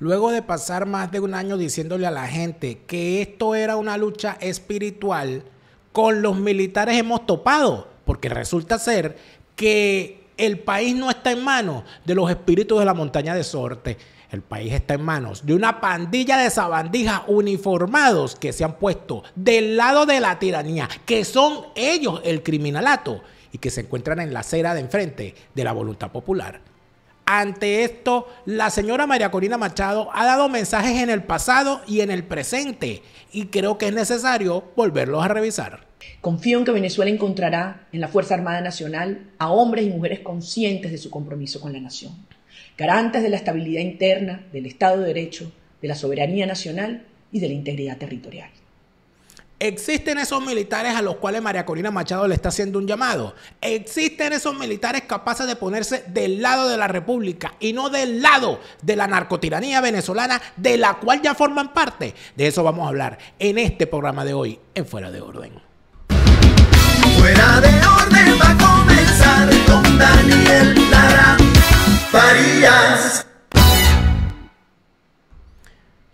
Luego de pasar más de un año diciéndole a la gente que esto era una lucha espiritual, con los militares hemos topado, porque resulta ser que el país no está en manos de los espíritus de la montaña de sorte. El país está en manos de una pandilla de sabandijas uniformados que se han puesto del lado de la tiranía, que son ellos el criminalato y que se encuentran en la acera de enfrente de la voluntad popular. Ante esto, la señora María Corina Machado ha dado mensajes en el pasado y en el presente y creo que es necesario volverlos a revisar. Confío en que Venezuela encontrará en la Fuerza Armada Nacional a hombres y mujeres conscientes de su compromiso con la nación, garantes de la estabilidad interna, del Estado de Derecho, de la soberanía nacional y de la integridad territorial. ¿Existen esos militares a los cuales María Corina Machado le está haciendo un llamado? ¿Existen esos militares capaces de ponerse del lado de la República y no del lado de la narcotiranía venezolana de la cual ya forman parte? De eso vamos a hablar en este programa de hoy en Fuera de Orden. Fuera de Orden va a comenzar con Daniel Lara Farías.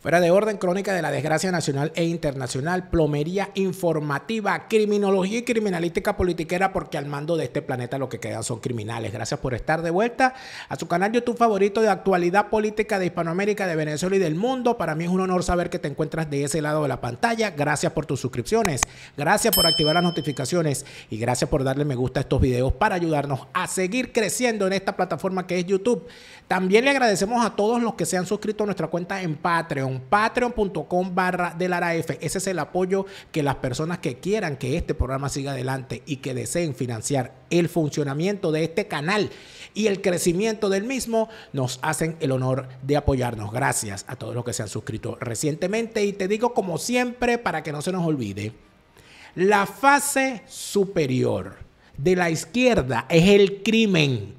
Fuera de orden, crónica de la desgracia nacional e internacional, plomería informativa, criminología y criminalística politiquera, porque al mando de este planeta lo que quedan son criminales. Gracias por estar de vuelta a su canal YouTube favorito de actualidad política de Hispanoamérica, de Venezuela y del mundo. Para mí es un honor saber que te encuentras de ese lado de la pantalla. Gracias por tus suscripciones, gracias por activar las notificaciones y gracias por darle me gusta a estos videos para ayudarnos a seguir creciendo en esta plataforma que es YouTube. También le agradecemos a todos los que se han suscrito a nuestra cuenta en Patreon patreon.com barra del Ese es el apoyo que las personas que quieran que este programa siga adelante y que deseen financiar el funcionamiento de este canal y el crecimiento del mismo, nos hacen el honor de apoyarnos. Gracias a todos los que se han suscrito recientemente y te digo como siempre para que no se nos olvide, la fase superior de la izquierda es el crimen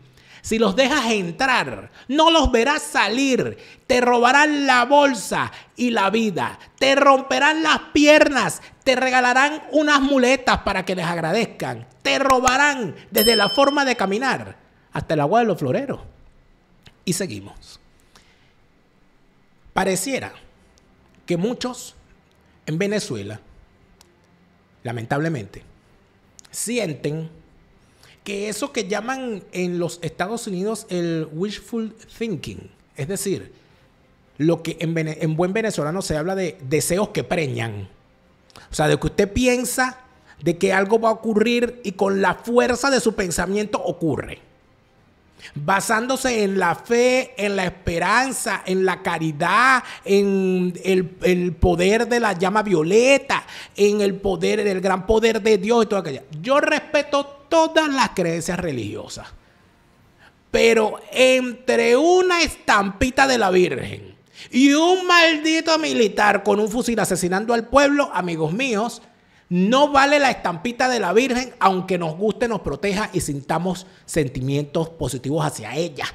si los dejas entrar, no los verás salir. Te robarán la bolsa y la vida. Te romperán las piernas. Te regalarán unas muletas para que les agradezcan. Te robarán desde la forma de caminar hasta el agua de los floreros. Y seguimos. Pareciera que muchos en Venezuela, lamentablemente, sienten que eso que llaman en los Estados Unidos el wishful thinking, es decir, lo que en, buen venezolano se habla de deseos que preñan. O sea, de que usted piensa de que algo va a ocurrir y con la fuerza de su pensamiento ocurre. Basándose en la fe, en la esperanza, en la caridad, en el, poder de la llama violeta, en el poder, del gran poder de Dios y todo aquello. Yo respeto todo todas las creencias religiosas. Pero entre una estampita de la Virgen y un maldito militar con un fusil asesinando al pueblo, amigos míos, no vale la estampita de la Virgen, aunque nos guste, nos proteja y sintamos sentimientos positivos hacia ella.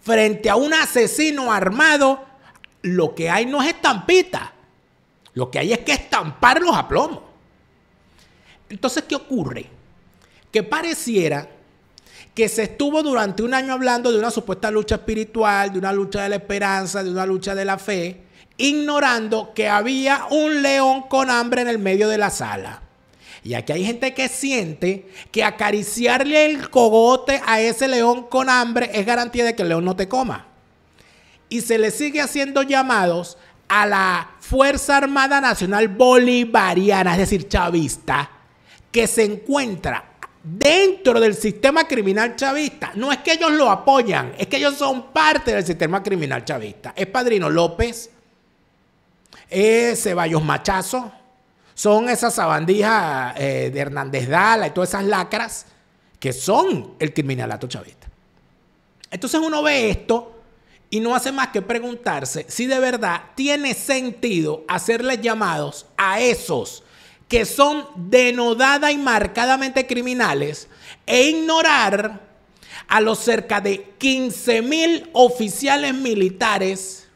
Frente a un asesino armado, lo que hay no es estampita. Lo que hay es que estamparlos a plomo. Entonces, ¿qué ocurre? que pareciera que se estuvo durante un año hablando de una supuesta lucha espiritual, de una lucha de la esperanza, de una lucha de la fe, ignorando que había un león con hambre en el medio de la sala. Y aquí hay gente que siente que acariciarle el cogote a ese león con hambre es garantía de que el león no te coma. Y se le sigue haciendo llamados a la Fuerza Armada Nacional Bolivariana, es decir, chavista, que se encuentra dentro del sistema criminal chavista. No es que ellos lo apoyan, es que ellos son parte del sistema criminal chavista. Es Padrino López, es Ceballos Machazo, son esas sabandijas eh, de Hernández Dala y todas esas lacras que son el criminalato chavista. Entonces uno ve esto y no hace más que preguntarse si de verdad tiene sentido hacerles llamados a esos que son denodada y marcadamente criminales e ignorar a los cerca de 15 mil oficiales militares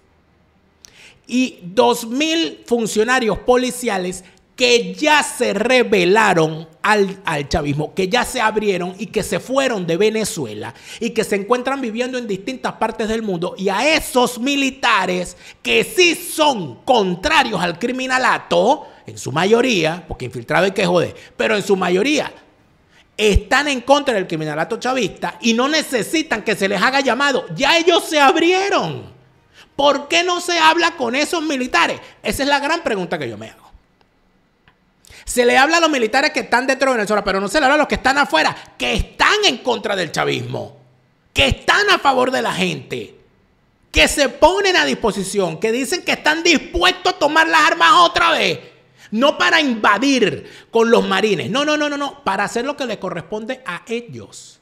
y 2 mil funcionarios policiales que ya se rebelaron al, al, chavismo, que ya se abrieron y que se fueron de Venezuela y que se encuentran viviendo en distintas partes del mundo. Y a esos militares que sí son contrarios al criminalato, en su mayoría, porque infiltrado hay que jode, pero en su mayoría están en contra del criminalato chavista y no necesitan que se les haga llamado. Ya ellos se abrieron. ¿Por qué no se habla con esos militares? Esa es la gran pregunta que yo me hago. Se le habla a los militares que están dentro de Venezuela, pero no se le habla a los que están afuera, que están en contra del chavismo, que están a favor de la gente, que se ponen a disposición, que dicen que están dispuestos a tomar las armas otra vez. No para invadir con los marines. No, no, no, no, no. Para hacer lo que le corresponde a ellos,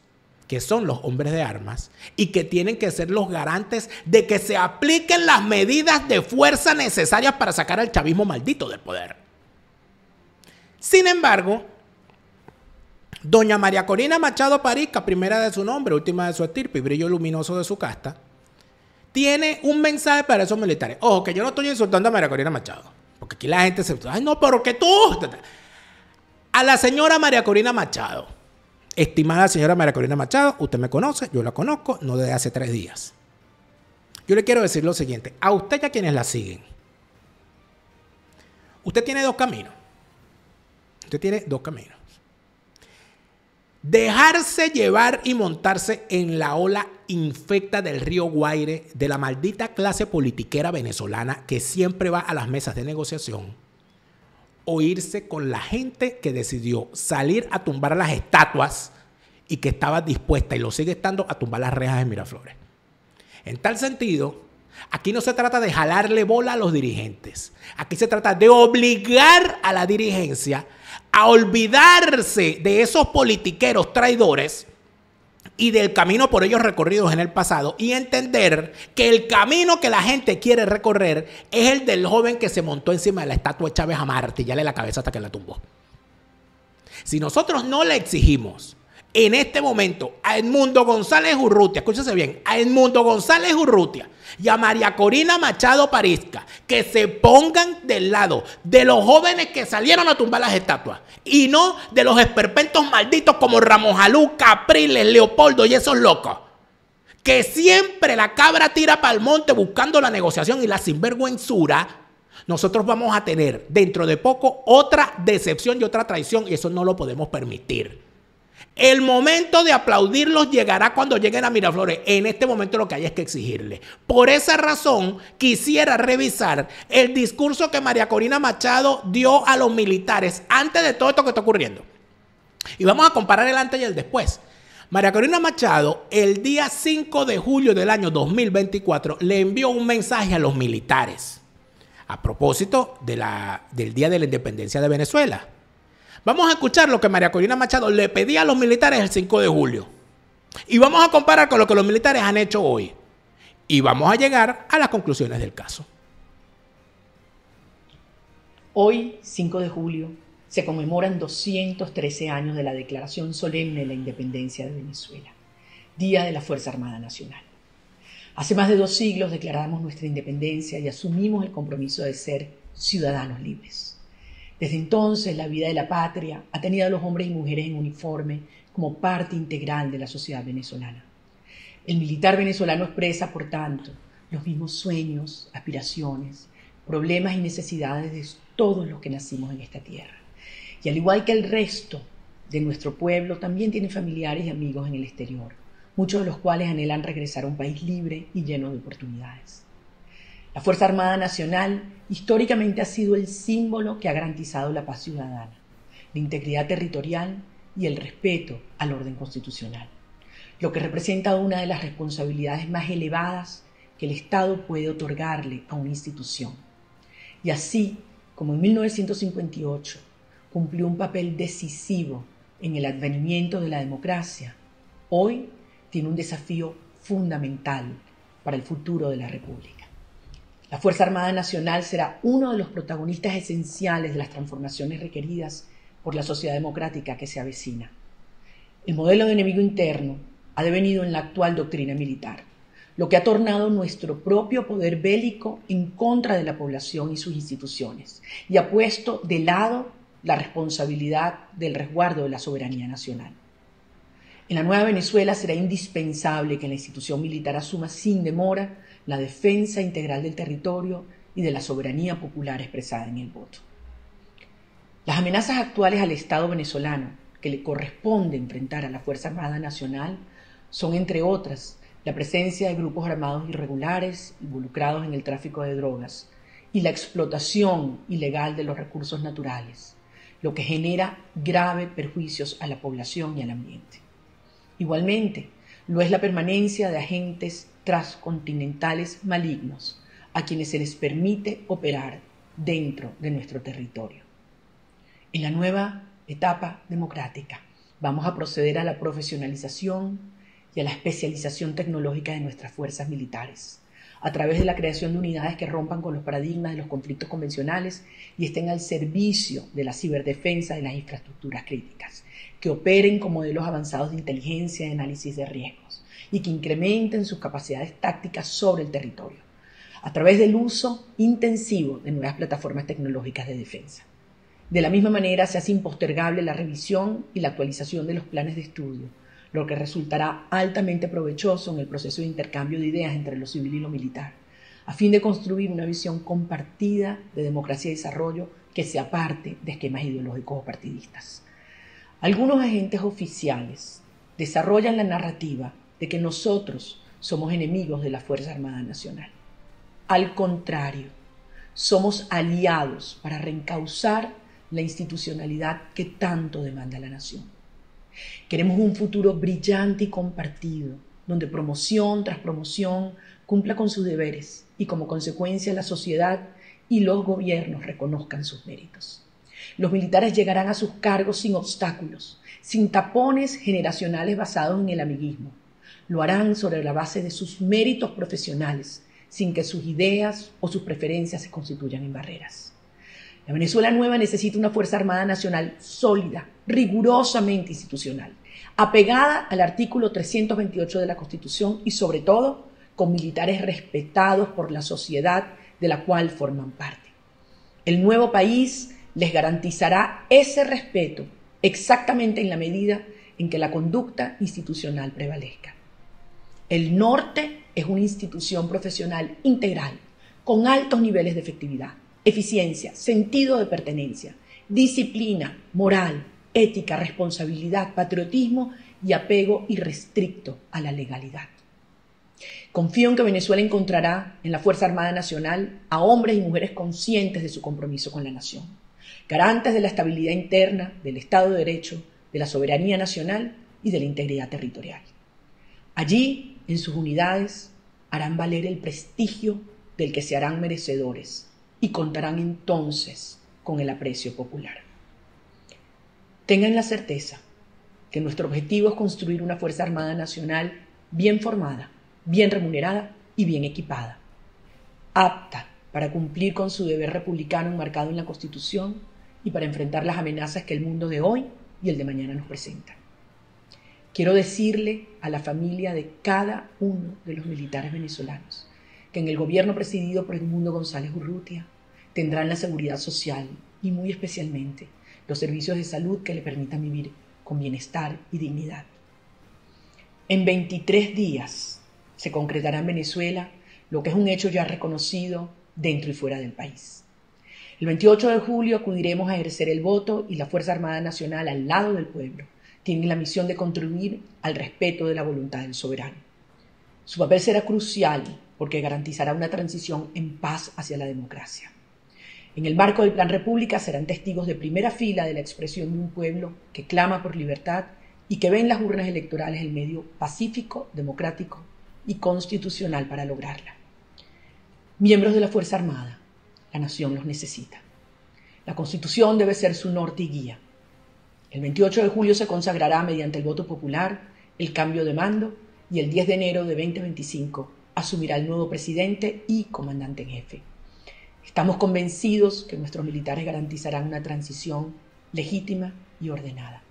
que son los hombres de armas y que tienen que ser los garantes de que se apliquen las medidas de fuerza necesarias para sacar al chavismo maldito del poder. Sin embargo, doña María Corina Machado Parica, primera de su nombre, última de su estirpe y brillo luminoso de su casta, tiene un mensaje para esos militares. Ojo, que yo no estoy insultando a María Corina Machado. Porque aquí la gente se. Ay, no, pero que tú. A la señora María Corina Machado. Estimada señora María Corina Machado, usted me conoce, yo la conozco, no desde hace tres días. Yo le quiero decir lo siguiente. A usted y a quienes la siguen. Usted tiene dos caminos. Usted tiene dos caminos. Dejarse llevar y montarse en la ola infecta del río Guaire, de la maldita clase politiquera venezolana que siempre va a las mesas de negociación, o irse con la gente que decidió salir a tumbar las estatuas y que estaba dispuesta y lo sigue estando a tumbar las rejas de Miraflores. En tal sentido, Aquí no se trata de jalarle bola a los dirigentes. Aquí se trata de obligar a la dirigencia a olvidarse de esos politiqueros traidores y del camino por ellos recorridos en el pasado y entender que el camino que la gente quiere recorrer es el del joven que se montó encima de la estatua de Chávez a martillarle la cabeza hasta que la tumbó. Si nosotros no le exigimos en este momento a Edmundo González Urrutia, escúchese bien, a Edmundo González Urrutia y a María Corina Machado Parisca, que se pongan del lado de los jóvenes que salieron a tumbar las estatuas y no de los esperpentos malditos como Ramos Jalú, Capriles, Leopoldo y esos locos. Que siempre la cabra tira para el monte buscando la negociación y la sinvergüenzura. Nosotros vamos a tener dentro de poco otra decepción y otra traición y eso no lo podemos permitir. El momento de aplaudirlos llegará cuando lleguen a Miraflores. En este momento lo que hay es que exigirle. Por esa razón, quisiera revisar el discurso que María Corina Machado dio a los militares antes de todo esto que está ocurriendo. Y vamos a comparar el antes y el después. María Corina Machado, el día 5 de julio del año 2024, le envió un mensaje a los militares a propósito de la, del Día de la Independencia de Venezuela. Vamos a escuchar lo que María Corina Machado le pedía a los militares el 5 de julio. Y vamos a comparar con lo que los militares han hecho hoy. Y vamos a llegar a las conclusiones del caso. Hoy, 5 de julio, se conmemoran 213 años de la declaración solemne de la independencia de Venezuela, Día de la Fuerza Armada Nacional. Hace más de dos siglos declaramos nuestra independencia y asumimos el compromiso de ser ciudadanos libres. Desde entonces, la vida de la patria ha tenido a los hombres y mujeres en uniforme como parte integral de la sociedad venezolana. El militar venezolano expresa, por tanto, los mismos sueños, aspiraciones, problemas y necesidades de todos los que nacimos en esta tierra. Y al igual que el resto de nuestro pueblo, también tiene familiares y amigos en el exterior, muchos de los cuales anhelan regresar a un país libre y lleno de oportunidades. La Fuerza Armada Nacional históricamente ha sido el símbolo que ha garantizado la paz ciudadana, la integridad territorial y el respeto al orden constitucional, lo que representa una de las responsabilidades más elevadas que el Estado puede otorgarle a una institución. Y así como en 1958 cumplió un papel decisivo en el advenimiento de la democracia, hoy tiene un desafío fundamental para el futuro de la República. La Fuerza Armada Nacional será uno de los protagonistas esenciales de las transformaciones requeridas por la sociedad democrática que se avecina. El modelo de enemigo interno ha devenido en la actual doctrina militar, lo que ha tornado nuestro propio poder bélico en contra de la población y sus instituciones, y ha puesto de lado la responsabilidad del resguardo de la soberanía nacional. En la nueva Venezuela será indispensable que la institución militar asuma sin demora la defensa integral del territorio y de la soberanía popular expresada en el voto. Las amenazas actuales al Estado venezolano que le corresponde enfrentar a la Fuerza Armada Nacional son, entre otras, la presencia de grupos armados irregulares involucrados en el tráfico de drogas y la explotación ilegal de los recursos naturales, lo que genera graves perjuicios a la población y al ambiente. Igualmente, lo es la permanencia de agentes transcontinentales malignos a quienes se les permite operar dentro de nuestro territorio. En la nueva etapa democrática vamos a proceder a la profesionalización y a la especialización tecnológica de nuestras fuerzas militares, a través de la creación de unidades que rompan con los paradigmas de los conflictos convencionales y estén al servicio de la ciberdefensa de las infraestructuras críticas, que operen con modelos avanzados de inteligencia y análisis de riesgo y que incrementen sus capacidades tácticas sobre el territorio, a través del uso intensivo de nuevas plataformas tecnológicas de defensa. De la misma manera, se hace impostergable la revisión y la actualización de los planes de estudio, lo que resultará altamente provechoso en el proceso de intercambio de ideas entre lo civil y lo militar, a fin de construir una visión compartida de democracia y desarrollo que se aparte de esquemas ideológicos o partidistas. Algunos agentes oficiales desarrollan la narrativa de que nosotros somos enemigos de la Fuerza Armada Nacional. Al contrario, somos aliados para reencauzar la institucionalidad que tanto demanda la nación. Queremos un futuro brillante y compartido, donde promoción tras promoción cumpla con sus deberes y como consecuencia la sociedad y los gobiernos reconozcan sus méritos. Los militares llegarán a sus cargos sin obstáculos, sin tapones generacionales basados en el amiguismo, lo harán sobre la base de sus méritos profesionales, sin que sus ideas o sus preferencias se constituyan en barreras. La Venezuela nueva necesita una Fuerza Armada Nacional sólida, rigurosamente institucional, apegada al artículo 328 de la Constitución y sobre todo con militares respetados por la sociedad de la cual forman parte. El nuevo país les garantizará ese respeto exactamente en la medida en que la conducta institucional prevalezca. El norte es una institución profesional integral, con altos niveles de efectividad, eficiencia, sentido de pertenencia, disciplina, moral, ética, responsabilidad, patriotismo y apego irrestricto a la legalidad. Confío en que Venezuela encontrará en la Fuerza Armada Nacional a hombres y mujeres conscientes de su compromiso con la nación, garantes de la estabilidad interna, del Estado de Derecho, de la soberanía nacional y de la integridad territorial. Allí en sus unidades harán valer el prestigio del que se harán merecedores y contarán entonces con el aprecio popular. Tengan la certeza que nuestro objetivo es construir una Fuerza Armada Nacional bien formada, bien remunerada y bien equipada, apta para cumplir con su deber republicano enmarcado en la Constitución y para enfrentar las amenazas que el mundo de hoy y el de mañana nos presenta. Quiero decirle a la familia de cada uno de los militares venezolanos que en el gobierno presidido por Edmundo González Urrutia tendrán la seguridad social y muy especialmente los servicios de salud que le permitan vivir con bienestar y dignidad. En 23 días se concretará en Venezuela lo que es un hecho ya reconocido dentro y fuera del país. El 28 de julio acudiremos a ejercer el voto y la Fuerza Armada Nacional al lado del pueblo tienen la misión de contribuir al respeto de la voluntad del soberano. Su papel será crucial porque garantizará una transición en paz hacia la democracia. En el marco del Plan República serán testigos de primera fila de la expresión de un pueblo que clama por libertad y que ve en las urnas electorales el medio pacífico, democrático y constitucional para lograrla. Miembros de la Fuerza Armada, la nación los necesita. La Constitución debe ser su norte y guía. El 28 de julio se consagrará mediante el voto popular el cambio de mando y el 10 de enero de 2025 asumirá el nuevo presidente y comandante en jefe. Estamos convencidos que nuestros militares garantizarán una transición legítima y ordenada.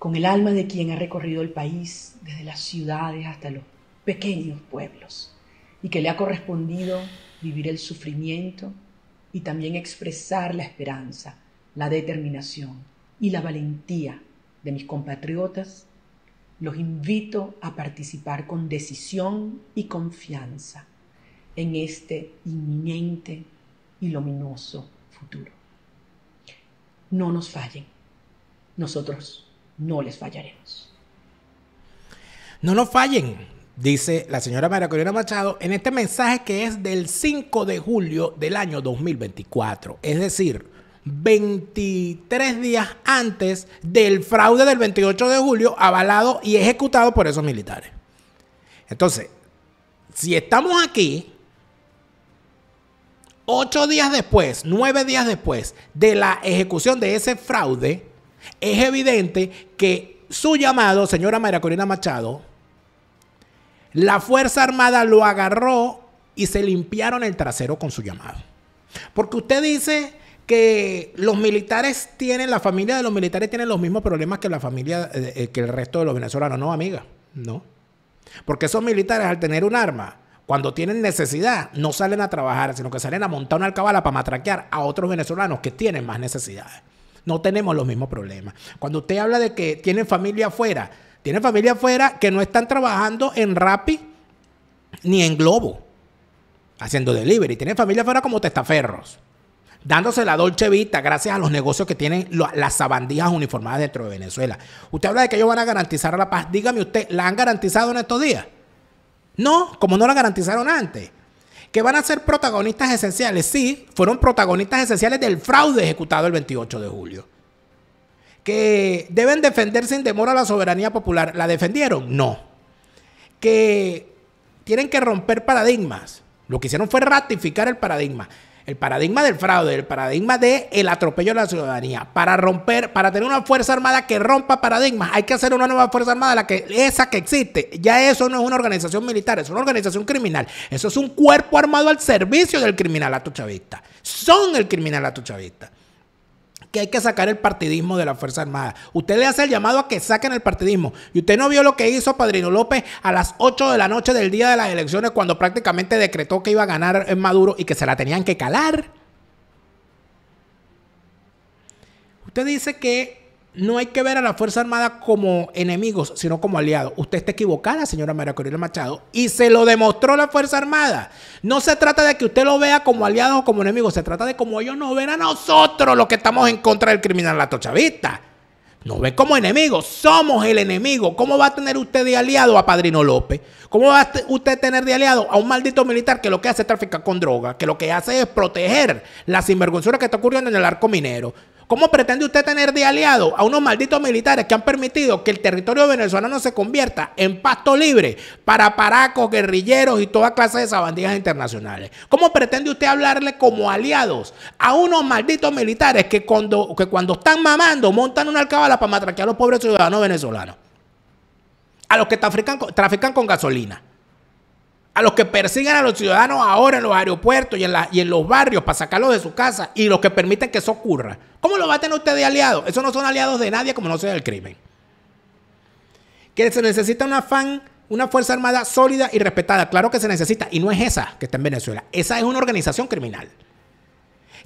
Con el alma de quien ha recorrido el país desde las ciudades hasta los pequeños pueblos y que le ha correspondido vivir el sufrimiento y también expresar la esperanza la determinación y la valentía de mis compatriotas, los invito a participar con decisión y confianza en este inminente y luminoso futuro. No nos fallen, nosotros no les fallaremos. No nos fallen, dice la señora María Corina Machado en este mensaje que es del 5 de julio del año 2024. Es decir, 23 días antes del fraude del 28 de julio, avalado y ejecutado por esos militares. Entonces, si estamos aquí, ocho días después, nueve días después de la ejecución de ese fraude, es evidente que su llamado, señora María Corina Machado, la Fuerza Armada lo agarró y se limpiaron el trasero con su llamado. Porque usted dice que los militares tienen, la familia de los militares tienen los mismos problemas que la familia, eh, eh, que el resto de los venezolanos. No, amiga, no. Porque esos militares al tener un arma, cuando tienen necesidad, no salen a trabajar, sino que salen a montar una alcabala para matraquear a otros venezolanos que tienen más necesidades. No tenemos los mismos problemas. Cuando usted habla de que tienen familia afuera, tienen familia afuera que no están trabajando en Rappi ni en Globo, haciendo delivery. Tienen familia afuera como testaferros dándose la dolce vista gracias a los negocios que tienen las sabandijas uniformadas dentro de Venezuela. Usted habla de que ellos van a garantizar la paz. Dígame usted, ¿la han garantizado en estos días? No, como no la garantizaron antes. Que van a ser protagonistas esenciales. Sí, fueron protagonistas esenciales del fraude ejecutado el 28 de julio. Que deben defender sin demora la soberanía popular. ¿La defendieron? No. Que tienen que romper paradigmas. Lo que hicieron fue ratificar el paradigma el paradigma del fraude, el paradigma del el atropello a la ciudadanía. Para romper, para tener una Fuerza Armada que rompa paradigmas, hay que hacer una nueva Fuerza Armada, la que, esa que existe. Ya eso no es una organización militar, es una organización criminal. Eso es un cuerpo armado al servicio del tu chavista. Son el criminal tu chavista que hay que sacar el partidismo de la Fuerza Armada. Usted le hace el llamado a que saquen el partidismo. Y usted no vio lo que hizo Padrino López a las 8 de la noche del día de las elecciones cuando prácticamente decretó que iba a ganar eh, Maduro y que se la tenían que calar. Usted dice que no hay que ver a la Fuerza Armada como enemigos, sino como aliados. Usted está equivocada, señora María Corina Machado, y se lo demostró la Fuerza Armada. No se trata de que usted lo vea como aliado o como enemigo, se trata de cómo ellos nos ven a nosotros los que estamos en contra del Lato chavista. Nos ven como enemigos, somos el enemigo. ¿Cómo va a tener usted de aliado a Padrino López? ¿Cómo va a usted tener de aliado a un maldito militar que lo que hace es traficar con droga, que lo que hace es proteger la sinvergüenzura que está ocurriendo en el arco minero? ¿Cómo pretende usted tener de aliado a unos malditos militares que han permitido que el territorio venezolano se convierta en pasto libre para paracos, guerrilleros y toda clase de sabandijas internacionales? ¿Cómo pretende usted hablarle como aliados a unos malditos militares que cuando, que cuando están mamando montan una alcabala para matraquear a los pobres ciudadanos venezolanos? A los que trafican, con gasolina a los que persiguen a los ciudadanos ahora en los aeropuertos y en, y en los barrios para sacarlos de su casa y los que permiten que eso ocurra. ¿Cómo lo va a tener usted de aliado? Esos no son aliados de nadie como no sea del crimen. Que se necesita una fan, una Fuerza Armada sólida y respetada. Claro que se necesita. Y no es esa que está en Venezuela. Esa es una organización criminal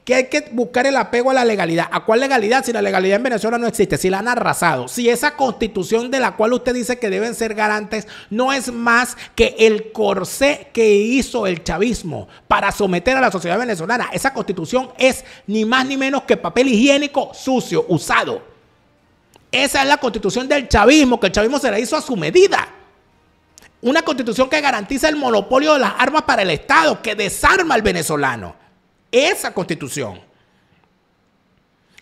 que hay que buscar el apego a la legalidad. ¿A cuál legalidad? Si la legalidad en Venezuela no existe, si la han arrasado, si esa constitución de la cual usted dice que deben ser garantes no es más que el corsé que hizo el chavismo para someter a la sociedad venezolana. Esa constitución es ni más ni menos que papel higiénico sucio, usado. Esa es la constitución del chavismo, que el chavismo se la hizo a su medida. Una constitución que garantiza el monopolio de las armas para el Estado, que desarma al venezolano esa constitución.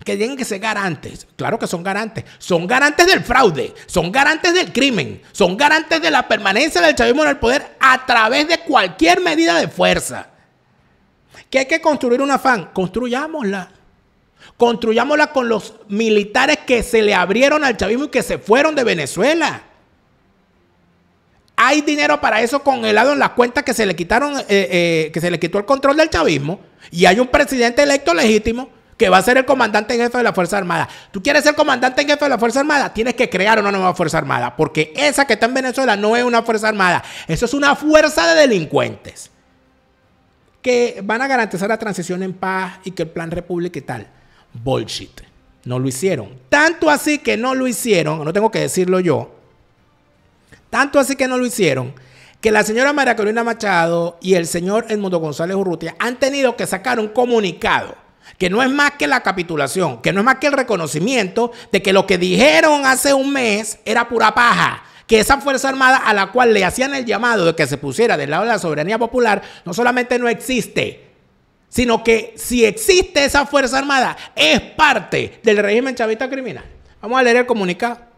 Que tienen que ser garantes. Claro que son garantes. Son garantes del fraude. Son garantes del crimen. Son garantes de la permanencia del chavismo en el poder a través de cualquier medida de fuerza. Que hay que construir un afán. Construyámosla. Construyámosla con los militares que se le abrieron al chavismo y que se fueron de Venezuela. Hay dinero para eso congelado en las cuentas que se le quitaron, eh, eh, que se le quitó el control del chavismo. Y hay un presidente electo legítimo que va a ser el comandante en jefe de la Fuerza Armada. Tú quieres ser comandante en jefe de la Fuerza Armada, tienes que crear una nueva Fuerza Armada, porque esa que está en Venezuela no es una Fuerza Armada, eso es una fuerza de delincuentes que van a garantizar la transición en paz y que el plan república y tal. Bullshit. No lo hicieron. Tanto así que no lo hicieron, no tengo que decirlo yo, tanto así que no lo hicieron, que la señora María Carolina Machado y el señor Edmundo González Urrutia han tenido que sacar un comunicado que no es más que la capitulación, que no es más que el reconocimiento de que lo que dijeron hace un mes era pura paja, que esa Fuerza Armada a la cual le hacían el llamado de que se pusiera del lado de la soberanía popular, no solamente no existe, sino que si existe esa Fuerza Armada, es parte del régimen chavista criminal. Vamos a leer el comunicado.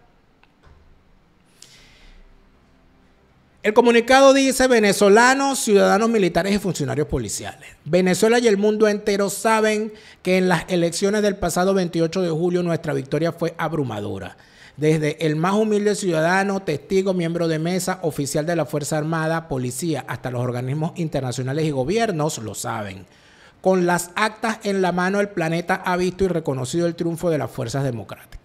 El comunicado dice, venezolanos, ciudadanos militares y funcionarios policiales. Venezuela y el mundo entero saben que en las elecciones del pasado 28 de julio nuestra victoria fue abrumadora. Desde el más humilde ciudadano, testigo, miembro de mesa, oficial de la Fuerza Armada, policía, hasta los organismos internacionales y gobiernos lo saben. Con las actas en la mano, el planeta ha visto y reconocido el triunfo de las fuerzas democráticas.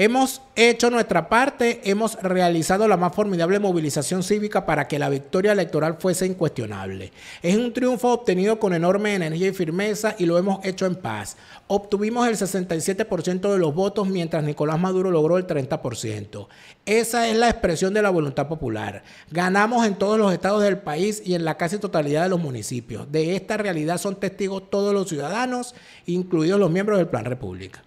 Hemos hecho nuestra parte, hemos realizado la más formidable movilización cívica para que la victoria electoral fuese incuestionable. Es un triunfo obtenido con enorme energía y firmeza y lo hemos hecho en paz. Obtuvimos el 67% de los votos mientras Nicolás Maduro logró el 30%. Esa es la expresión de la voluntad popular. Ganamos en todos los estados del país y en la casi totalidad de los municipios. De esta realidad son testigos todos los ciudadanos, incluidos los miembros del Plan República.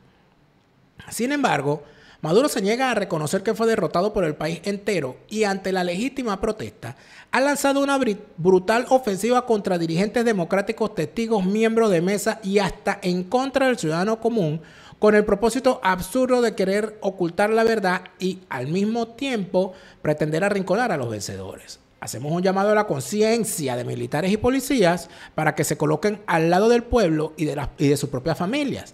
Sin embargo, Maduro se niega a reconocer que fue derrotado por el país entero y ante la legítima protesta ha lanzado una brutal ofensiva contra dirigentes democráticos, testigos, miembros de mesa y hasta en contra del ciudadano común con el propósito absurdo de querer ocultar la verdad y al mismo tiempo pretender arrinconar a los vencedores. Hacemos un llamado a la conciencia de militares y policías para que se coloquen al lado del pueblo y de, las, y de sus propias familias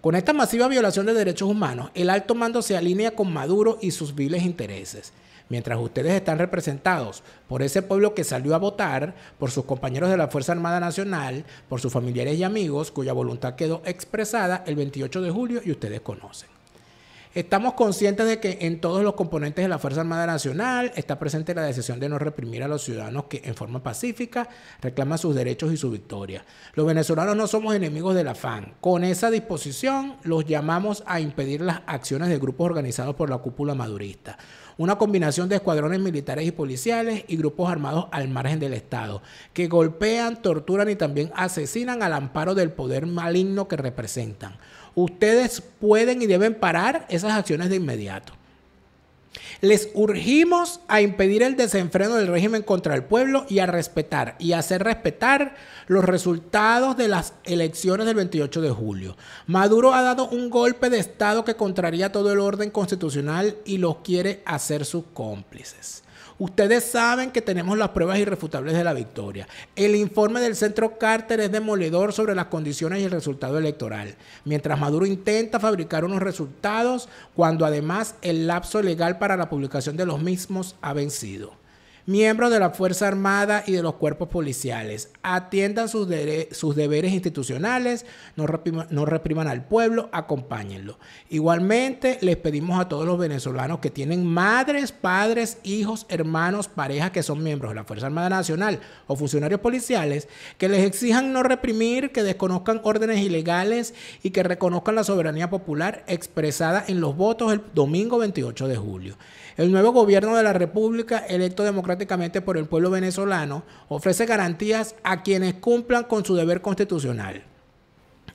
con esta masiva violación de derechos humanos, el alto mando se alinea con Maduro y sus viles intereses. Mientras ustedes están representados por ese pueblo que salió a votar, por sus compañeros de la Fuerza Armada Nacional, por sus familiares y amigos, cuya voluntad quedó expresada el 28 de julio y ustedes conocen. Estamos conscientes de que en todos los componentes de la Fuerza Armada Nacional está presente la decisión de no reprimir a los ciudadanos que en forma pacífica reclaman sus derechos y su victoria. Los venezolanos no somos enemigos del afán. Con esa disposición los llamamos a impedir las acciones de grupos organizados por la cúpula madurista. Una combinación de escuadrones militares y policiales y grupos armados al margen del Estado, que golpean, torturan y también asesinan al amparo del poder maligno que representan ustedes pueden y deben parar esas acciones de inmediato. Les urgimos a impedir el desenfreno del régimen contra el pueblo y a respetar y hacer respetar los resultados de las elecciones del 28 de julio. Maduro ha dado un golpe de Estado que contraría todo el orden constitucional y los quiere hacer sus cómplices. Ustedes saben que tenemos las pruebas irrefutables de la victoria. El informe del centro Carter es demoledor sobre las condiciones y el resultado electoral. Mientras Maduro intenta fabricar unos resultados, cuando además el lapso legal para la publicación de los mismos ha vencido miembros de la Fuerza Armada y de los cuerpos policiales. Atiendan sus, sus deberes institucionales, no, repriman al pueblo, acompáñenlo. Igualmente, les pedimos a todos los venezolanos que tienen madres, padres, hijos, hermanos, parejas que son miembros de la Fuerza Armada Nacional o funcionarios policiales, que les exijan no reprimir, que desconozcan órdenes ilegales y que reconozcan la soberanía popular expresada en los votos el domingo 28 de julio. El nuevo gobierno de la República, electo democrático por el pueblo venezolano, ofrece garantías a quienes cumplan con su deber constitucional.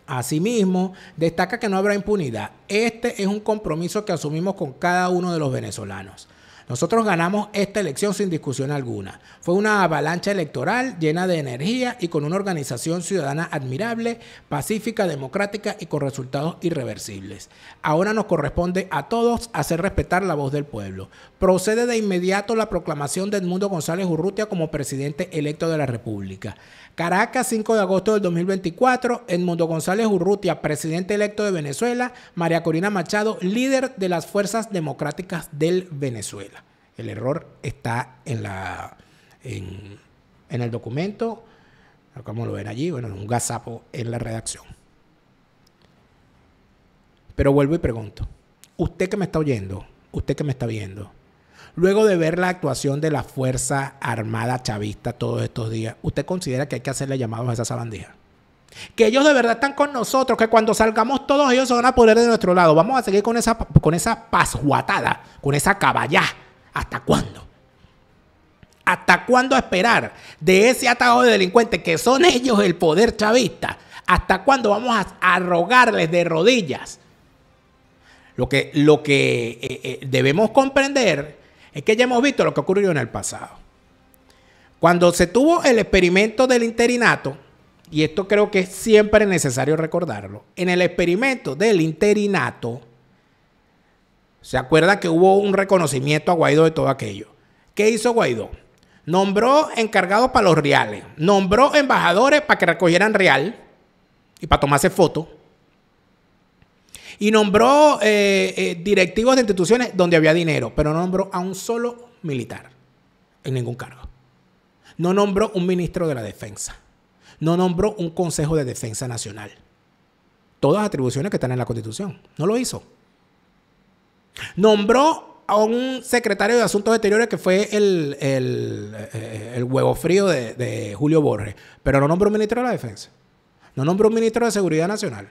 Asimismo, destaca que no habrá impunidad. Este es un compromiso que asumimos con cada uno de los venezolanos. Nosotros ganamos esta elección sin discusión alguna. Fue una avalancha electoral llena de energía y con una organización ciudadana admirable, pacífica, democrática y con resultados irreversibles. Ahora nos corresponde a todos hacer respetar la voz del pueblo. Procede de inmediato la proclamación de Edmundo González Urrutia como presidente electo de la República. Caracas, 5 de agosto del 2024, Edmundo González Urrutia, presidente electo de Venezuela, María Corina Machado, líder de las Fuerzas Democráticas del Venezuela. El error está en, la, en, el documento, como lo ven allí, bueno, un gazapo en la redacción. Pero vuelvo y pregunto, usted que me está oyendo, usted que me está viendo, Luego de ver la actuación de la Fuerza Armada Chavista todos estos días, ¿usted considera que hay que hacerle llamados a esa sabandija? Que ellos de verdad están con nosotros, que cuando salgamos todos ellos se van a poner de nuestro lado. Vamos a seguir con esa, con esa pasguatada, con esa caballá. ¿Hasta cuándo? ¿Hasta cuándo esperar de ese atajo de delincuentes que son ellos el poder chavista? ¿Hasta cuándo vamos a, arrogarles rogarles de rodillas? Lo que, lo que eh, eh, debemos comprender es que ya hemos visto lo que ocurrió en el pasado. Cuando se tuvo el experimento del interinato, y esto creo que es siempre necesario recordarlo, en el experimento del interinato, ¿se acuerda que hubo un reconocimiento a Guaidó de todo aquello? ¿Qué hizo Guaidó? Nombró encargados para los reales, nombró embajadores para que recogieran real y para tomarse fotos y nombró eh, eh, directivos de instituciones donde había dinero, pero no nombró a un solo militar en ningún cargo. No nombró un ministro de la defensa. No nombró un consejo de defensa nacional. Todas atribuciones que están en la constitución. No lo hizo. Nombró a un secretario de Asuntos Exteriores que fue el, el, eh, huevo frío de Julio Borges, pero no nombró un ministro de la defensa. No nombró un ministro de Seguridad Nacional.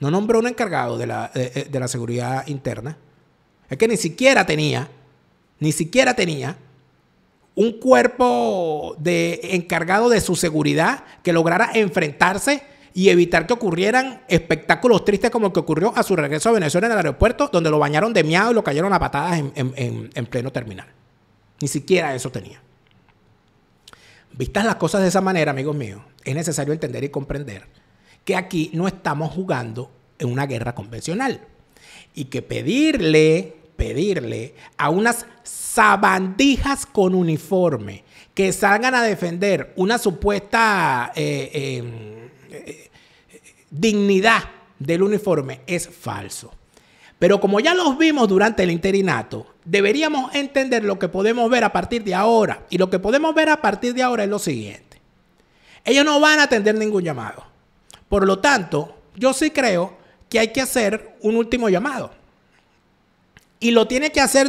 No nombró un encargado eh, eh, de la, seguridad interna. Es que ni siquiera tenía, ni siquiera tenía un cuerpo de, encargado de su seguridad que lograra enfrentarse y evitar que ocurrieran espectáculos tristes como el que ocurrió a su regreso a Venezuela en el aeropuerto, donde lo bañaron de miado y lo cayeron a patadas en, en pleno terminal. Ni siquiera eso tenía. Vistas las cosas de esa manera, amigos míos, es necesario entender y comprender que aquí no estamos jugando en una guerra convencional y que pedirle, pedirle a unas sabandijas con uniforme que salgan a defender una supuesta eh, eh, eh, dignidad del uniforme es falso. Pero como ya los vimos durante el interinato, deberíamos entender lo que podemos ver a partir de ahora. Y lo que podemos ver a partir de ahora es lo siguiente. Ellos no van a atender ningún llamado. Por lo tanto, yo sí creo que hay que hacer un último llamado. Y lo tiene que hacer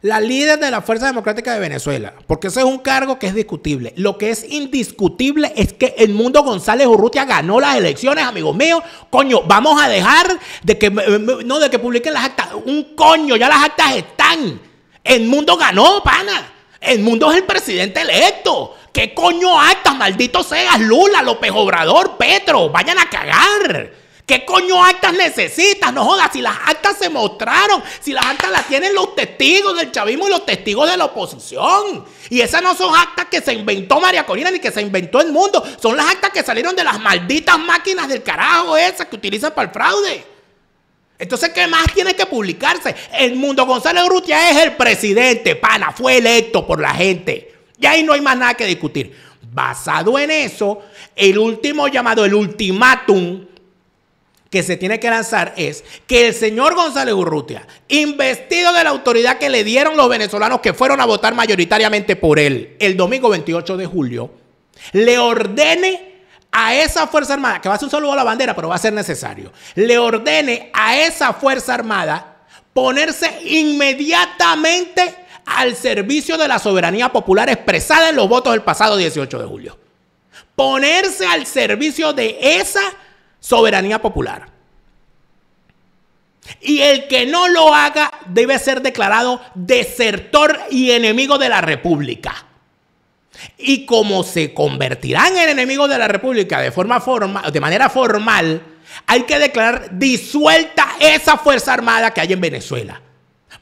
la líder de la Fuerza Democrática de Venezuela, porque ese es un cargo que es discutible. Lo que es indiscutible es que el mundo González Urrutia ganó las elecciones, amigos míos. Coño, vamos a dejar de que eh, eh, no de que publiquen las actas. Un coño, ya las actas están. El mundo ganó, pana. El mundo es el presidente electo. ¿Qué coño actas, maldito seas, Lula, López Obrador, Petro? Vayan a cagar. ¿Qué coño actas necesitas? No jodas, si las actas se mostraron, si las actas las tienen los testigos del chavismo y los testigos de la oposición. Y esas no son actas que se inventó María Corina ni que se inventó el mundo. Son las actas que salieron de las malditas máquinas del carajo esas que utilizan para el fraude. Entonces, ¿qué más tiene que publicarse? El mundo González Urrutia es el presidente, pana, fue electo por la gente. Y ahí no hay más nada que discutir. Basado en eso, el último llamado, el ultimátum que se tiene que lanzar es que el señor González Urrutia, investido de la autoridad que le dieron los venezolanos que fueron a votar mayoritariamente por él el domingo 28 de julio, le ordene a esa Fuerza Armada, que va a ser un saludo a la bandera, pero va a ser necesario, le ordene a esa Fuerza Armada ponerse inmediatamente al servicio de la soberanía popular expresada en los votos del pasado 18 de julio. Ponerse al servicio de esa soberanía popular. Y el que no lo haga debe ser declarado desertor y enemigo de la República. Y como se convertirán en enemigos de la República de, forma forma, de manera formal, hay que declarar disuelta esa Fuerza Armada que hay en Venezuela.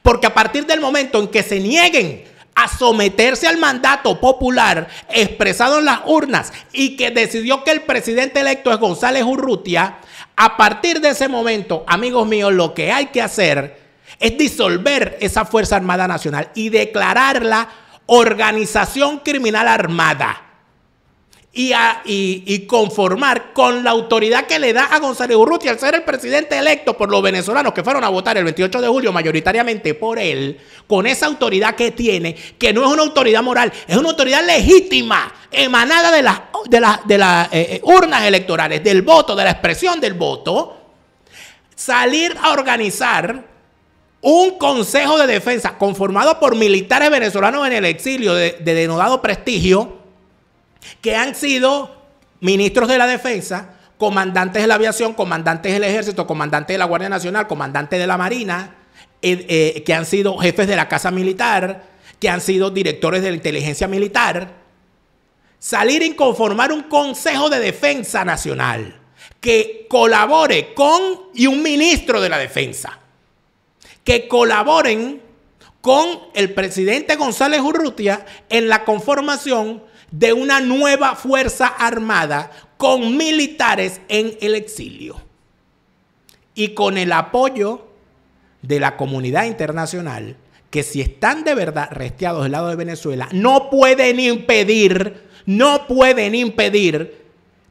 Porque a partir del momento en que se nieguen a someterse al mandato popular expresado en las urnas y que decidió que el presidente electo es González Urrutia, a partir de ese momento, amigos míos, lo que hay que hacer es disolver esa Fuerza Armada Nacional y declararla organización criminal armada y, conformar con la autoridad que le da a González Urrutia al ser el presidente electo por los venezolanos que fueron a votar el 28 de julio mayoritariamente por él, con esa autoridad que tiene, que no es una autoridad moral, es una autoridad legítima, emanada de las, eh, eh, urnas electorales, del voto, de la expresión del voto, salir a organizar un consejo de defensa conformado por militares venezolanos en el exilio de, denodado prestigio que han sido ministros de la defensa, comandantes de la aviación, comandantes del ejército, comandantes de la Guardia Nacional, comandantes de la Marina, eh, eh, que han sido jefes de la Casa Militar, que han sido directores de la inteligencia militar. Salir y conformar un Consejo de Defensa Nacional que colabore con y un ministro de la defensa que colaboren con el presidente González Urrutia en la conformación de una nueva fuerza armada con militares en el exilio y con el apoyo de la comunidad internacional que si están de verdad resteados del lado de Venezuela, no pueden impedir, no pueden impedir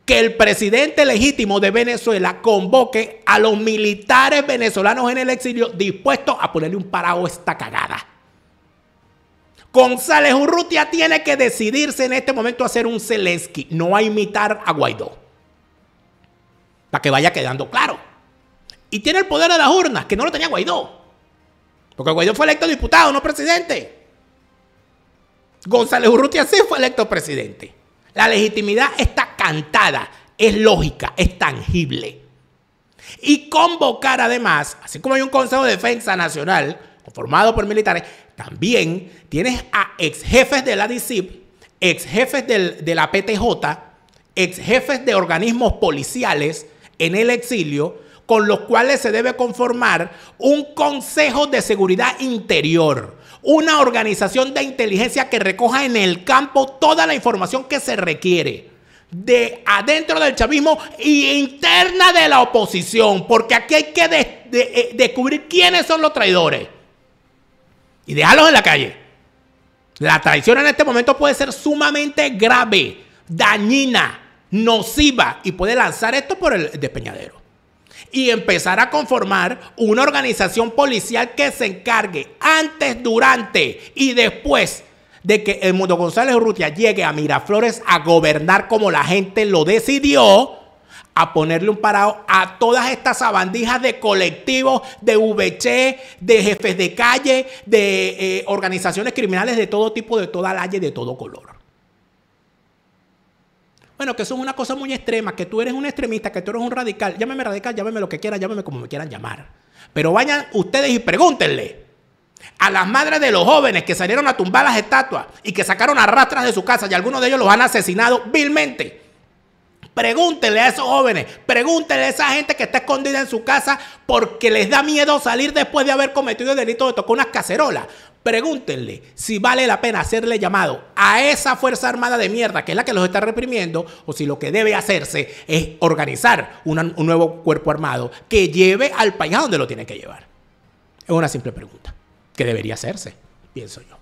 que el presidente legítimo de Venezuela convoque a los militares venezolanos en el exilio dispuestos a ponerle un parado a esta cagada. González Urrutia tiene que decidirse en este momento a ser un Zelensky, no a imitar a Guaidó. Para que vaya quedando claro. Y tiene el poder de las urnas, que no lo tenía Guaidó. Porque Guaidó fue electo diputado, no presidente. González Urrutia sí fue electo presidente. La legitimidad está cantada, es lógica, es tangible. Y convocar además, así como hay un Consejo de Defensa Nacional conformado por militares, también tienes a ex jefes de la DICIP, ex jefes de la PTJ, ex jefes de organismos policiales en el exilio, con los cuales se debe conformar un Consejo de Seguridad Interior una organización de inteligencia que recoja en el campo toda la información que se requiere de adentro del chavismo y interna de la oposición, porque aquí hay que eh, descubrir quiénes son los traidores y dejarlos en la calle. La traición en este momento puede ser sumamente grave, dañina, nociva y puede lanzar esto por el despeñadero y empezar a conformar una organización policial que se encargue antes, durante y después de que el mundo González Urrutia llegue a Miraflores a gobernar como la gente lo decidió, a ponerle un parado a todas estas sabandijas de colectivos, de VC, de jefes de calle, de eh, organizaciones criminales de todo tipo, de toda la calle, de todo color. Bueno, que son una cosa muy extrema, que tú eres un extremista, que tú eres un radical. Llámeme radical, llámeme lo que quieran, llámeme como me quieran llamar. Pero vayan ustedes y pregúntenle a las madres de los jóvenes que salieron a tumbar las estatuas y que sacaron arrastras de su casa y algunos de ellos los han asesinado vilmente. Pregúntenle a esos jóvenes, pregúntenle a esa gente que está escondida en su casa porque les da miedo salir después de haber cometido el delito de tocar unas cacerolas. Pregúntenle si vale la pena hacerle llamado a esa Fuerza Armada de mierda que es la que los está reprimiendo o si lo que debe hacerse es organizar un nuevo cuerpo armado que lleve al país a donde lo tiene que llevar. Es una simple pregunta que debería hacerse, pienso yo.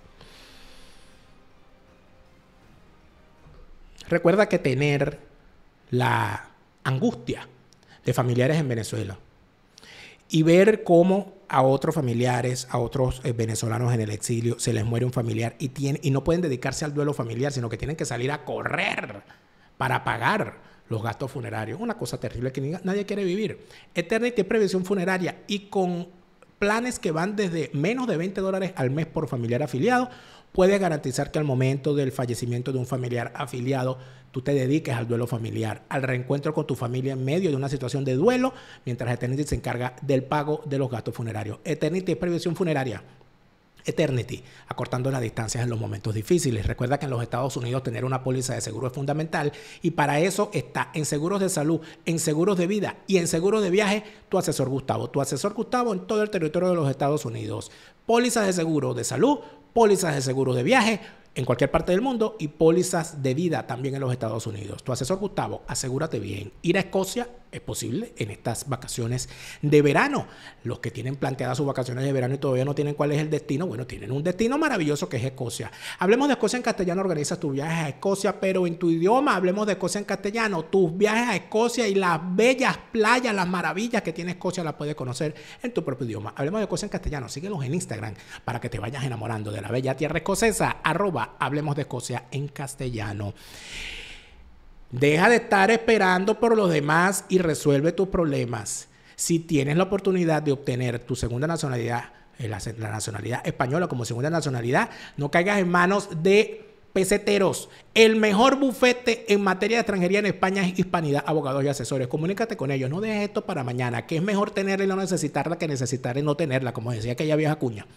Recuerda que tener la angustia de familiares en Venezuela y ver cómo a otros familiares, a otros eh, venezolanos en el exilio, se les muere un familiar y, tienen y no pueden dedicarse al duelo familiar, sino que tienen que salir a correr para pagar los gastos funerarios. Una cosa terrible que nadie quiere vivir. Eternity es previsión funeraria y con planes que van desde menos de 20 dólares al mes por familiar afiliado puede garantizar que al momento del fallecimiento de un familiar afiliado, tú te dediques al duelo familiar, al reencuentro con tu familia en medio de una situación de duelo, mientras Eternity se encarga del pago de los gastos funerarios. Eternity es previsión funeraria. Eternity, acortando las distancias en los momentos difíciles. Recuerda que en los Estados Unidos tener una póliza de seguro es fundamental y para eso está en seguros de salud, en seguros de vida y en seguros de viaje tu asesor Gustavo. Tu asesor Gustavo en todo el territorio de los Estados Unidos. Pólizas de seguro de salud, pólizas de seguro de viaje en cualquier parte del mundo y pólizas de vida también en los Estados Unidos. Tu asesor Gustavo, asegúrate bien. Ir a Escocia es posible en estas vacaciones de verano. Los que tienen planteadas sus vacaciones de verano y todavía no tienen cuál es el destino, bueno, tienen un destino maravilloso que es Escocia. Hablemos de Escocia en castellano, organizas tus viajes a Escocia, pero en tu idioma, hablemos de Escocia en castellano, tus viajes a Escocia y las bellas playas, las maravillas que tiene Escocia las puedes conocer en tu propio idioma. Hablemos de Escocia en castellano, síguenos en Instagram para que te vayas enamorando de la bella tierra escocesa, arroba, hablemos de Escocia en castellano. Deja de estar esperando por los demás y resuelve tus problemas. Si tienes la oportunidad de obtener tu segunda nacionalidad, eh, la, nacionalidad española como segunda nacionalidad, no caigas en manos de peseteros. El mejor bufete en materia de extranjería en España es Hispanidad Abogados y Asesores. Comunícate con ellos. No dejes esto para mañana, que es mejor tenerla y no necesitarla que necesitar y no tenerla, como decía aquella vieja cuña.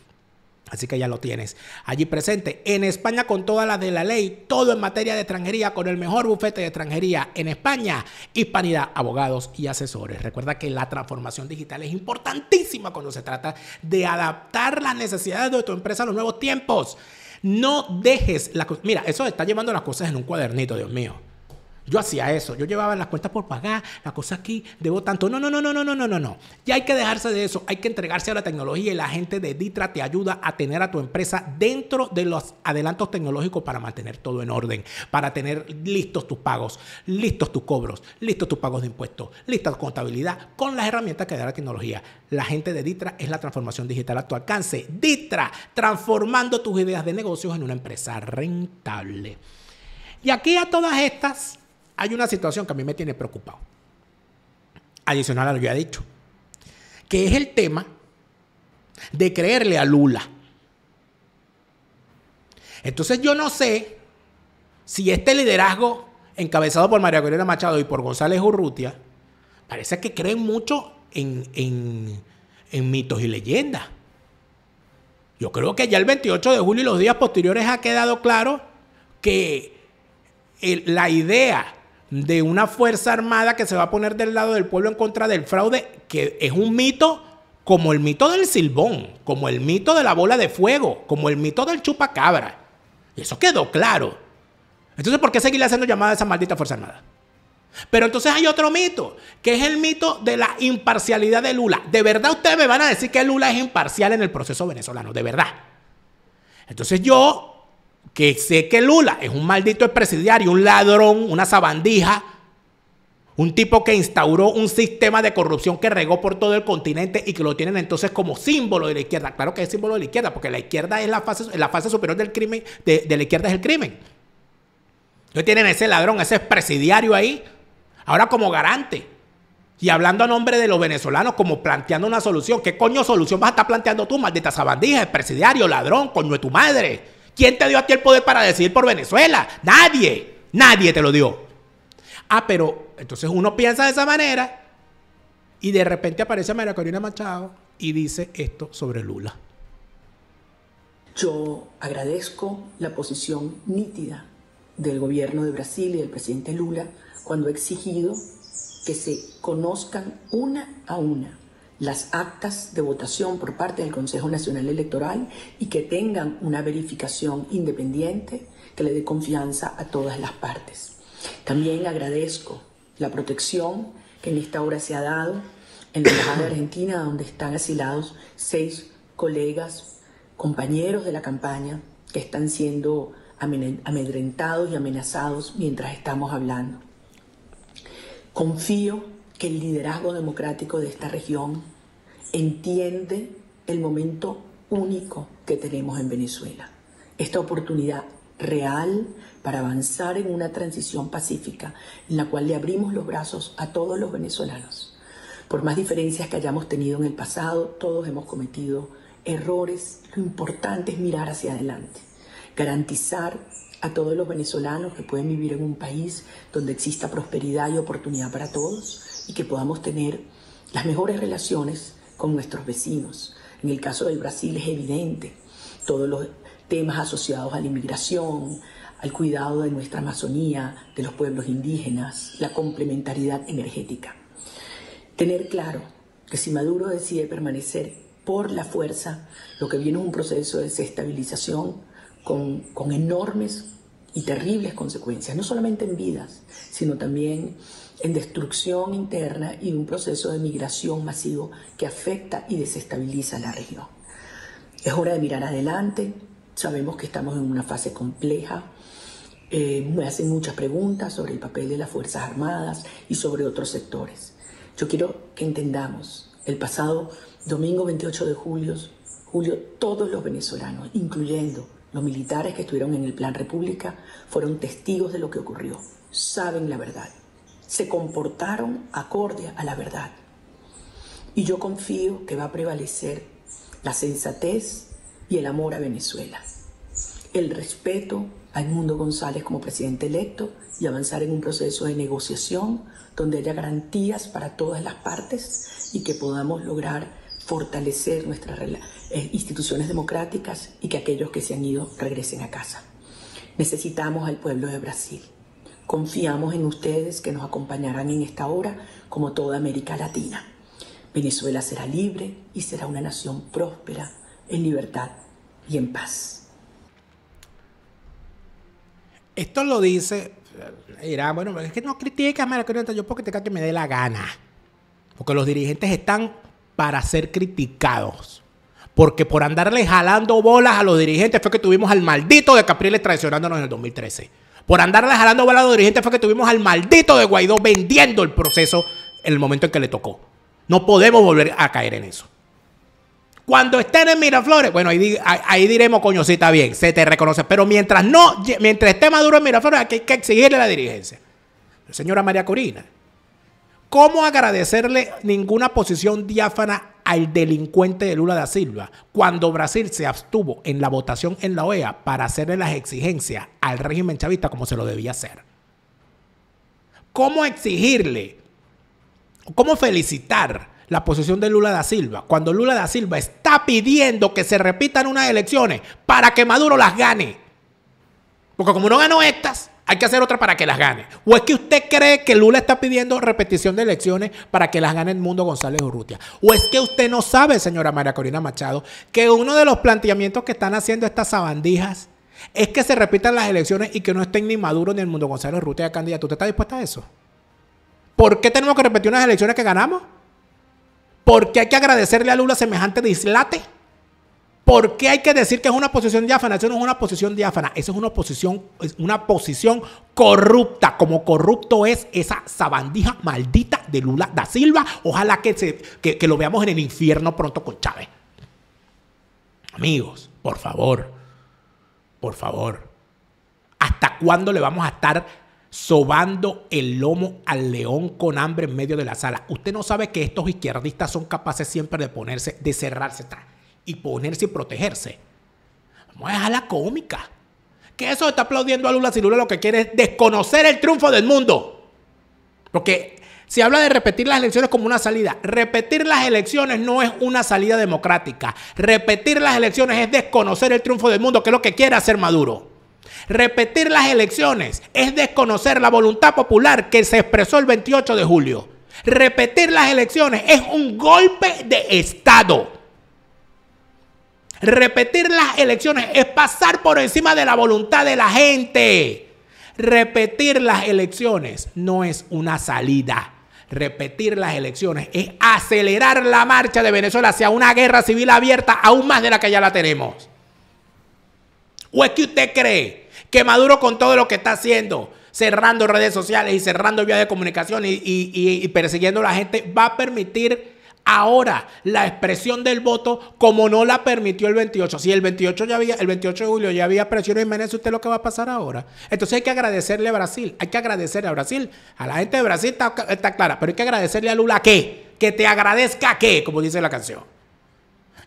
Así que ya lo tienes allí presente. En España con toda la de la ley, todo en materia de extranjería, con el mejor bufete de extranjería en España, Hispanidad, abogados y asesores. Recuerda que la transformación digital es importantísima cuando se trata de adaptar las necesidades de tu empresa a los nuevos tiempos. No dejes la... Mira, eso está llevando las cosas en un cuadernito, Dios mío. Yo hacía eso, yo llevaba las cuentas por pagar, la cosa aquí, debo tanto. No, no, no, no, no, no, no, no, no. Ya hay que dejarse de eso, hay que entregarse a la tecnología y la gente de Ditra te ayuda a tener a tu empresa dentro de los adelantos tecnológicos para mantener todo en orden, para tener listos tus pagos, listos tus cobros, listos tus pagos de impuestos, lista tu contabilidad con las herramientas que da la tecnología. La gente de Ditra es la transformación digital a tu alcance. Ditra, transformando tus ideas de negocios en una empresa rentable. Y aquí a todas estas hay una situación que a mí me tiene preocupado, adicional a lo que ya dicho, que es el tema de creerle a Lula. Entonces yo no sé si este liderazgo encabezado por María Corina Machado y por González Urrutia, parece que creen mucho en, en, mitos y leyendas. Yo creo que ya el 28 de julio y los días posteriores ha quedado claro que la idea de una fuerza armada que se va a poner del lado del pueblo en contra del fraude, que es un mito como el mito del silbón, como el mito de la bola de fuego, como el mito del chupacabra. Eso quedó claro. Entonces, ¿por qué seguirle haciendo llamada a esa maldita fuerza armada? Pero entonces hay otro mito, que es el mito de la imparcialidad de Lula. De verdad ustedes me van a decir que Lula es imparcial en el proceso venezolano, de verdad. Entonces yo que sé que Lula es un maldito presidiario, un ladrón, una sabandija, un tipo que instauró un sistema de corrupción que regó por todo el continente y que lo tienen entonces como símbolo de la izquierda. Claro que es símbolo de la izquierda, porque la izquierda es la fase, la fase superior del crimen, de, la izquierda es el crimen. Entonces tienen ese ladrón, ese presidiario ahí, ahora como garante. Y hablando a nombre de los venezolanos, como planteando una solución. ¿Qué coño solución vas a estar planteando tú, maldita sabandija, presidiario, ladrón, coño de tu madre? ¿Quién te dio a ti el poder para decidir por Venezuela? Nadie, nadie te lo dio. Ah, pero entonces uno piensa de esa manera y de repente aparece María Corina Machado y dice esto sobre Lula. Yo agradezco la posición nítida del gobierno de Brasil y del presidente Lula cuando ha exigido que se conozcan una a una las actas de votación por parte del Consejo Nacional Electoral y que tengan una verificación independiente que le dé confianza a todas las partes. También agradezco la protección que en esta hora se ha dado en la Embajada de Argentina, donde están asilados seis colegas, compañeros de la campaña, que están siendo amedrentados y amenazados mientras estamos hablando. Confío que el liderazgo democrático de esta región entiende el momento único que tenemos en Venezuela. Esta oportunidad real para avanzar en una transición pacífica en la cual le abrimos los brazos a todos los venezolanos. Por más diferencias que hayamos tenido en el pasado, todos hemos cometido errores. Lo importante es mirar hacia adelante, garantizar a todos los venezolanos que pueden vivir en un país donde exista prosperidad y oportunidad para todos, y que podamos tener las mejores relaciones con nuestros vecinos. En el caso del Brasil es evidente todos los temas asociados a la inmigración, al cuidado de nuestra Amazonía, de los pueblos indígenas, la complementariedad energética. Tener claro que si Maduro decide permanecer por la fuerza, lo que viene es un proceso de desestabilización con, con enormes y terribles consecuencias, no solamente en vidas, sino también en destrucción interna y un proceso de migración masivo que afecta y desestabiliza la región. Es hora de mirar adelante, sabemos que estamos en una fase compleja, eh, me hacen muchas preguntas sobre el papel de las Fuerzas Armadas y sobre otros sectores. Yo quiero que entendamos, el pasado domingo 28 de julio, julio todos los venezolanos, incluyendo los militares que estuvieron en el Plan República fueron testigos de lo que ocurrió, saben la verdad, se comportaron acorde a la verdad. Y yo confío que va a prevalecer la sensatez y el amor a Venezuela, el respeto a Edmundo González como presidente electo y avanzar en un proceso de negociación donde haya garantías para todas las partes y que podamos lograr fortalecer nuestras eh, instituciones democráticas y que aquellos que se han ido regresen a casa. Necesitamos al pueblo de Brasil. Confiamos en ustedes que nos acompañarán en esta hora como toda América Latina. Venezuela será libre y será una nación próspera, en libertad y en paz. Esto lo dice, era bueno, es que no criticas, yo porque cae que me dé la gana. Porque los dirigentes están para ser criticados. Porque por andarle jalando bolas a los dirigentes fue que tuvimos al maldito de Capriles traicionándonos en el 2013. Por andarle jalando bolas a los dirigentes fue que tuvimos al maldito de Guaidó vendiendo el proceso en el momento en que le tocó. No podemos volver a caer en eso. Cuando estén en Miraflores, bueno, ahí, diremos, coño, bien, se te reconoce. Pero mientras no, mientras esté Maduro en Miraflores, hay que exigirle la dirigencia. Señora María Corina, ¿Cómo agradecerle ninguna posición diáfana al delincuente de Lula da Silva cuando Brasil se abstuvo en la votación en la OEA para hacerle las exigencias al régimen chavista como se lo debía hacer? ¿Cómo exigirle? ¿Cómo felicitar la posición de Lula da Silva cuando Lula da Silva está pidiendo que se repitan unas elecciones para que Maduro las gane? Porque como no ganó estas, hay que hacer otra para que las gane. ¿O es que usted cree que Lula está pidiendo repetición de elecciones para que las gane el mundo González Urrutia? ¿O es que usted no sabe, señora María Corina Machado, que uno de los planteamientos que están haciendo estas sabandijas es que se repitan las elecciones y que no estén ni Maduro ni el mundo González Urrutia de candidato? ¿Usted está dispuesta a eso? ¿Por qué tenemos que repetir unas elecciones que ganamos? ¿Por qué hay que agradecerle a Lula semejante dislate? ¿Por qué hay que decir que es una posición diáfana? Eso no es una posición diáfana, eso es una posición, una posición corrupta, como corrupto es esa sabandija maldita de Lula da Silva. Ojalá que, se, lo veamos en el infierno pronto con Chávez. Amigos, por favor, por favor, ¿hasta cuándo le vamos a estar sobando el lomo al león con hambre en medio de la sala? Usted no sabe que estos izquierdistas son capaces siempre de ponerse, de cerrarse. Atrás y ponerse y protegerse. Vamos a la cómica. Que eso está aplaudiendo a Lula si Lula lo que quiere es desconocer el triunfo del mundo. Porque se habla de repetir las elecciones como una salida. Repetir las elecciones no es una salida democrática. Repetir las elecciones es desconocer el triunfo del mundo, que es lo que quiere hacer Maduro. Repetir las elecciones es desconocer la voluntad popular que se expresó el 28 de julio. Repetir las elecciones es un golpe de Estado. Repetir las elecciones es pasar por encima de la voluntad de la gente. Repetir las elecciones no es una salida. Repetir las elecciones es acelerar la marcha de Venezuela hacia una guerra civil abierta aún más de la que ya la tenemos. ¿O es que usted cree que Maduro con todo lo que está haciendo, cerrando redes sociales y cerrando vías de comunicación y, persiguiendo a la gente, va a permitir ahora la expresión del voto como no la permitió el 28. Si el 28 ya había, el 28 de julio ya había presión y Venezuela, usted lo que va a pasar ahora. Entonces hay que agradecerle a Brasil, hay que agradecerle a Brasil. A la gente de Brasil está, clara, pero hay que agradecerle a Lula que, que te agradezca ¿Qué? como dice la canción.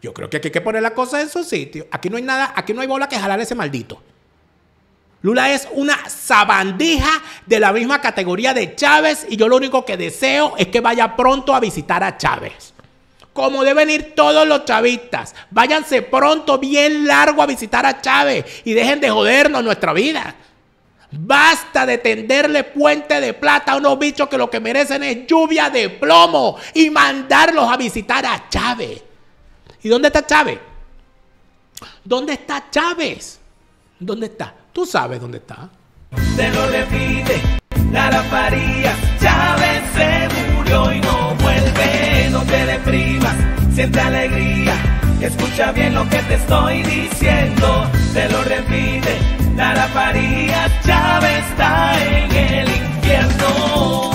Yo creo que aquí hay que poner la cosa en su sitio. Aquí no hay nada, aquí no hay bola que jalar ese maldito. Lula es una sabandija de la misma categoría de Chávez y yo lo único que deseo es que vaya pronto a visitar a Chávez como deben ir todos los chavistas. Váyanse pronto, bien largo, a visitar a Chávez y dejen de jodernos nuestra vida. Basta de tenderle puente de plata a unos bichos que lo que merecen es lluvia de plomo y mandarlos a visitar a Chávez. ¿Y dónde está Chávez? ¿Dónde está Chávez? ¿Dónde está? Tú sabes dónde está. Se lo repite, Lara Chávez se murió y no te deprimas, siente alegría, escucha bien lo que te estoy diciendo, te lo repite, Nara Farías, Chávez está en el infierno.